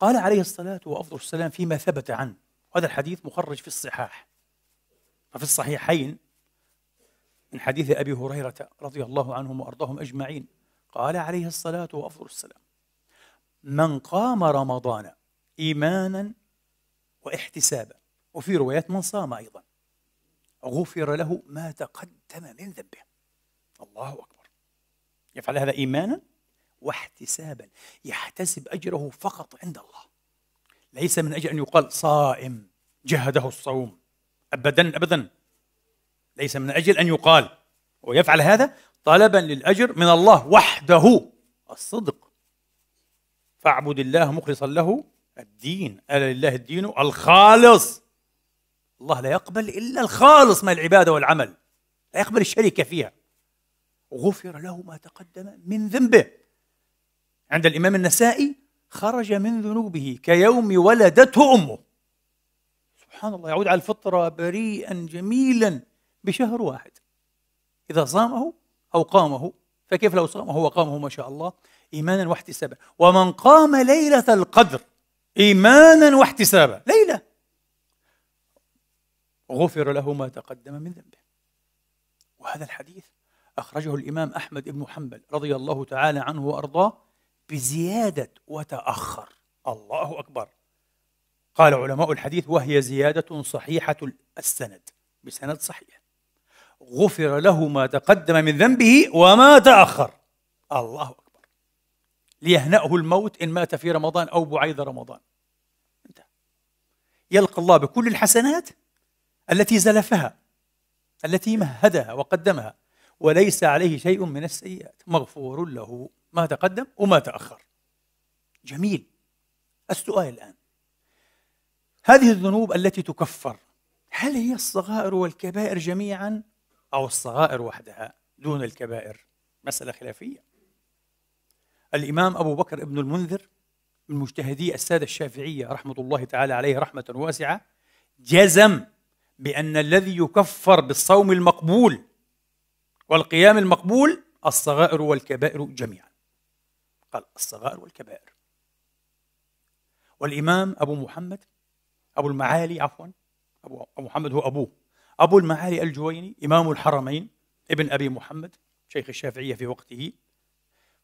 قال عليه الصلاة وأفضل السلام فيما ثبت عنه هذا الحديث مخرج في الصحاح ففي الصحيحين من حديث أبي هريرة رضي الله عنهم وأرضاهم أجمعين قال عليه الصلاة وأفضل السلام من قام رمضان إيمانا واحتسابا وفي روايات من صام أيضا غفر له ما تقدم من ذنبه الله أكبر يفعل هذا إيمانا واحتسابا يحتسب أجره فقط عند الله ليس من أجل أن يقال صائم جهده الصوم أبدا أبدا ليس من أجل أن يقال ويفعل هذا طلبا للأجر من الله وحده الصدق فاعبد الله مخلصا له الدين ألا لله الدين الخالص الله لا يقبل إلا الخالص من العبادة والعمل لا يقبل الشركة فيها غفر له ما تقدم من ذنبه عند الإمام النسائي خرج من ذنوبه كيوم ولدته أمه سبحان الله يعود على الفطرة بريئا جميلا بشهر واحد إذا صامه أو قامه فكيف لو صامه وقامه ما شاء الله إيمانا واحتسابا ومن قام ليلة القدر إيمانا واحتسابا ليلة غفر له ما تقدم من ذنبه وهذا الحديث أخرجه الإمام أحمد بن حنبل رضي الله تعالى عنه وأرضاه بزيادة وتأخر الله أكبر قال علماء الحديث وهي زيادة صحيحة السند بسند صحيح غفر له ما تقدم من ذنبه وما تأخر الله أكبر ليهنأه الموت إن مات في رمضان أو بعيد رمضان انتهى يلقى الله بكل الحسنات التي زلفها التي مهدها وقدمها وليس عليه شيء من السيئات مغفور له ما تقدم وما تأخر جميل السؤال الآن هذه الذنوب التي تكفر هل هي الصغائر والكبائر جميعا أو الصغائر وحدها دون الكبائر مسألة خلافية الإمام أبو بكر ابن المنذر من مجتهدي السادة الشافعية رحمة الله تعالى عليه رحمة واسعة جزم بأن الذي يكفر بالصوم المقبول والقيام المقبول الصغائر والكبائر جميعا قال الصغائر والكبائر والإمام أبو محمد أبو المعالي عفوا أبو محمد هو أبوه أبو المعالي الجويني إمام الحرمين ابن أبي محمد شيخ الشافعية في وقته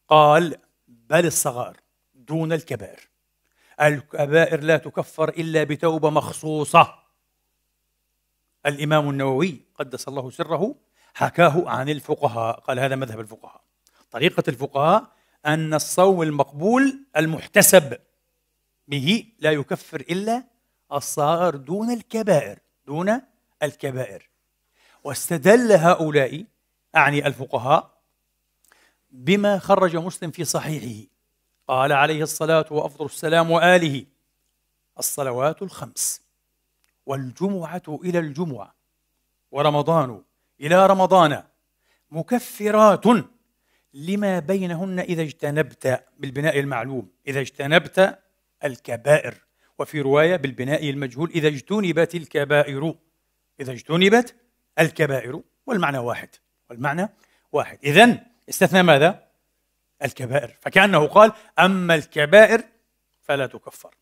قال بل الصغائر دون الكبائر الكبائر لا تكفر إلا بتوبة مخصوصة الإمام النووي قدس الله سره حكاه عن الفقهاء قال هذا مذهب الفقهاء طريقة الفقهاء أن الصوم المقبول المحتسب به لا يكفر إلا الصغائر دون الكبائر دون الكبائر واستدل هؤلاء أعني الفقهاء بما خرج مسلم في صحيحه قال عليه الصلاة وأفضل السلام وآله الصلوات الخمس والجمعة إلى الجمعة ورمضان إلى رمضان مكفرات لما بينهن إذا اجتنبت بالبناء المعلوم إذا اجتنبت الكبائر وفي رواية بالبناء المجهول إذا اجتنبت الكبائر إذا اجتنبت الكبائر والمعنى واحد والمعنى واحد إذا استثنى ماذا؟ الكبائر فكأنه قال أما الكبائر فلا تكفر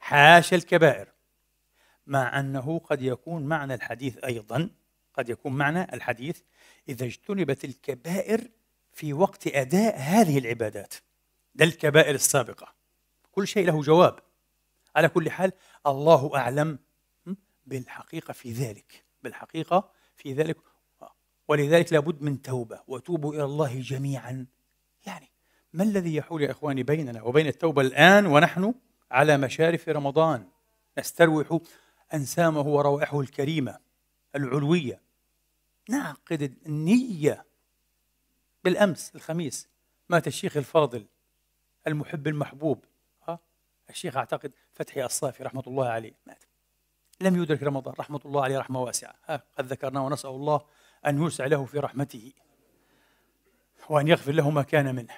حاشا الكبائر مع أنه قد يكون معنى الحديث أيضا قد يكون معنى الحديث إذا اجتنبت الكبائر في وقت أداء هذه العبادات للكبائر السابقة كل شيء له جواب على كل حال الله أعلم بالحقيقة في ذلك بالحقيقة في ذلك ولذلك لابد من توبة وتوبوا إلى الله جميعا يعني ما الذي يحول يا إخواني بيننا وبين التوبة الآن ونحن على مشارف رمضان نستروح أنسامه وروائحه الكريمة العلوية نعقد النية بالأمس الخميس مات الشيخ الفاضل المحب المحبوب ها الشيخ أعتقد فتحي الصافي رحمة الله عليه مات لم يدرك رمضان رحمة الله عليه رحمة واسعة ها قد ذكرناه ونسأل الله أن يوسع له في رحمته وأن يغفر له ما كان منه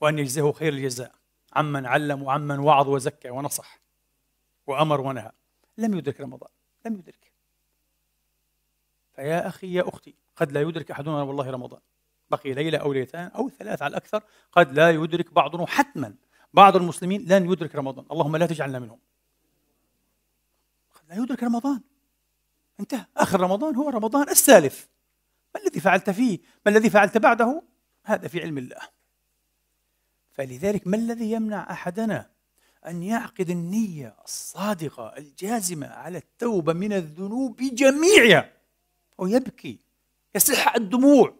وأن يجزه خير الجزاء عمن علم وعمن وعظ وزكى ونصح وأمر ونهى لم يدرك رمضان لم يدرك فيا أخي يا أختي قد لا يدرك أحدنا والله رمضان بقي ليلة أو ليلتان أو ثلاث على الأكثر قد لا يدرك بعضنا حتما بعض المسلمين لن يدرك رمضان اللهم لا تجعلنا منهم قد لا يدرك رمضان انتهى آخر رمضان هو رمضان الثالث ما الذي فعلت فيه ما الذي فعلت بعده هذا في علم الله فلذلك ما الذي يمنع أحدنا أن يعقد النية الصادقة الجازمة على التوبة من الذنوب جميعها ويبكي يسح الدموع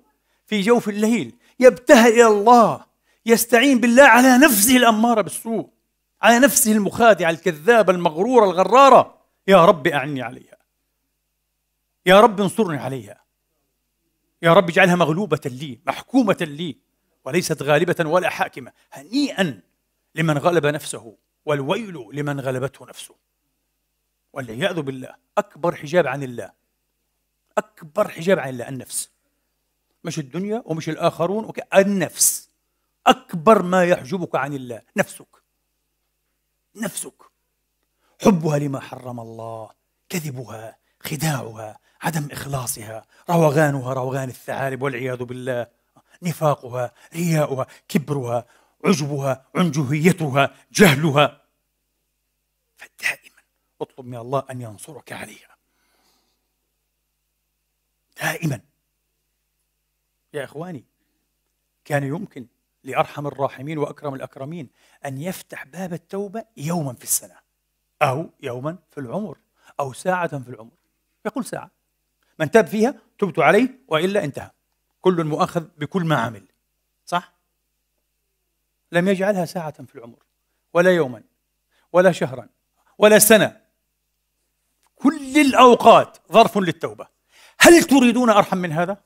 في جوف الليل يبتهل إلى الله يستعين بالله على نفسه الأمارة بالسوء على نفسه المخادعة الكذابة المغرورة الغرارة يا رب أعني عليها يا رب انصرني عليها يا رب اجعلها مغلوبة لي محكومة لي وليست غالبة ولا حاكمة هنيئا لمن غلب نفسه والويل لمن غلبته نفسه والعياذ بالله أكبر حجاب عن الله أكبر حجاب عن الله النفس مش الدنيا ومش الآخرون النفس أكبر ما يحجبك عن الله نفسك نفسك حبها لما حرم الله كذبها خداعها عدم إخلاصها روغانها روغان الثعالب والعياذ بالله نفاقها رياؤها كبرها عجبها عنجهيتها جهلها فدائما اطلب من الله أن ينصرك عليها دائما يا إخواني كان يمكن لأرحم الراحمين وأكرم الأكرمين أن يفتح باب التوبة يوما في السنة أو يوما في العمر أو ساعة في العمر يقول ساعة من تاب فيها تبت عليه وإلا انتهى كل مؤاخذ بكل ما عمل صح؟ لم يجعلها ساعة في العمر ولا يوما ولا شهرا ولا سنة كل الأوقات ظرف للتوبة هل تريدون أرحم من هذا؟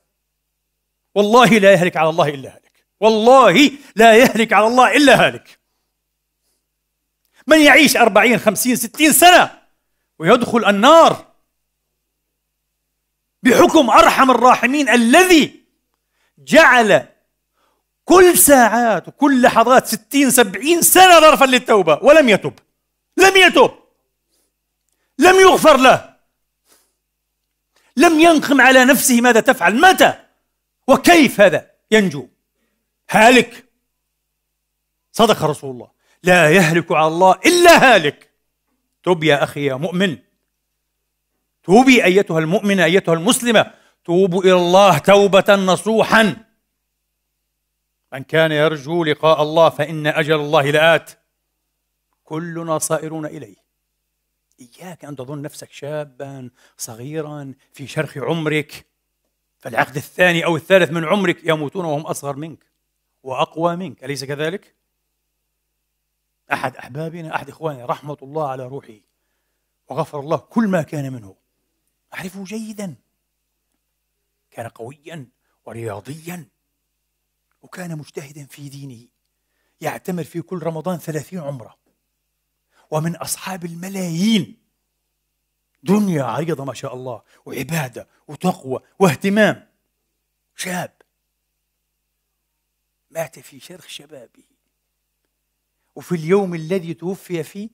والله لا يهلك على الله إلا هالك والله لا يهلك على الله إلا هالك من يعيش أربعين خمسين ستين سنة ويدخل النار بحكم أرحم الراحمين الذي جعل كل ساعات وكل لحظات ستين سبعين سنة ظرفا للتوبة ولم يتب لم يتب لم يغفر له لم ينقم على نفسه ماذا تفعل متى وكيف هذا ينجو هالك صدق رسول الله لا يهلك على الله إلا هالك تب يا أخي يا مؤمن توبي أيتها المؤمنة أيتها المسلمة توبوا إلى الله توبة نصوحا من كان يرجو لقاء الله فإن أجل الله لآت كلنا صائرون إليه إياك أن تظن نفسك شابا صغيرا في شرخ عمرك فالعقد الثاني أو الثالث من عمرك يموتون وهم أصغر منك وأقوى منك أليس كذلك؟ أحد أحبابنا أحد اخواني رحمة الله على روحه وغفر الله كل ما كان منه أعرفه جيدا كان قويا ورياضيا وكان مجتهدا في دينه يعتمر في كل رمضان ثلاثين عمرة ومن أصحاب الملايين دنيا عريضة ما شاء الله وعبادة وتقوى واهتمام شاب مات في شرخ شبابه وفي اليوم الذي توفي فيه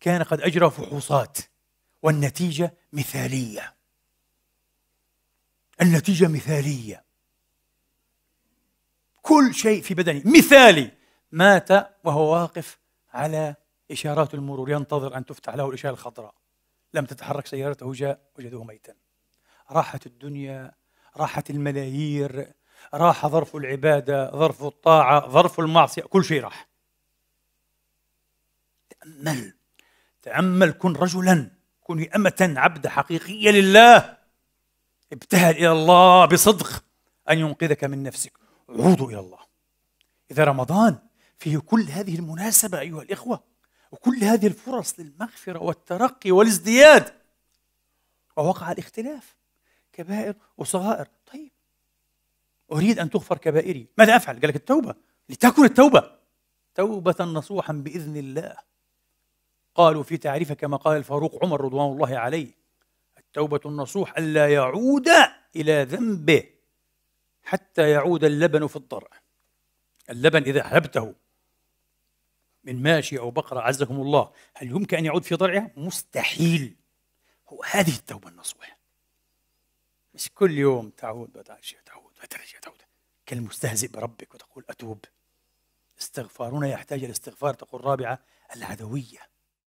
كان قد أجرى فحوصات والنتيجة مثالية النتيجة مثالية كل شيء في بدنه مثالي مات وهو واقف على إشارات المرور ينتظر أن تفتح له الإشارة الخضراء لم تتحرك سيارته جاء وجدوه ميتا راحت الدنيا راحت الملايير راح ظرف العبادة ظرف الطاعة ظرف المعصية كل شيء راح تأمل تأمل كن رجلا كن أمة عبدة حقيقية لله ابتهل إلى الله بصدق أن ينقذك من نفسك عودوا إلى الله إذا رمضان فيه كل هذه المناسبة أيها الإخوة وكل هذه الفرص للمغفرة والترقي والازدياد ووقع الاختلاف كبائر وصغائر طيب أريد أن تغفر كبائري ماذا أفعل؟ قال لك التوبة لتكن التوبة توبة نصوحا بإذن الله قالوا في تعريفه كما قال الفاروق عمر رضوان الله عليه التوبة النصوح ألا يعود إلى ذنبه حتى يعود اللبن في الضرع اللبن إذا حلبته من ماشي أو بقرة عزهم الله هل يمكن أن يعود في ضرعها؟ مستحيل هو هذه التوبة النصوح مش كل يوم تعود بتعشي تعود بترجع تعود كالمستهزئ بربك وتقول أتوب استغفارنا يحتاج إلى استغفار تقول رابعة العدوية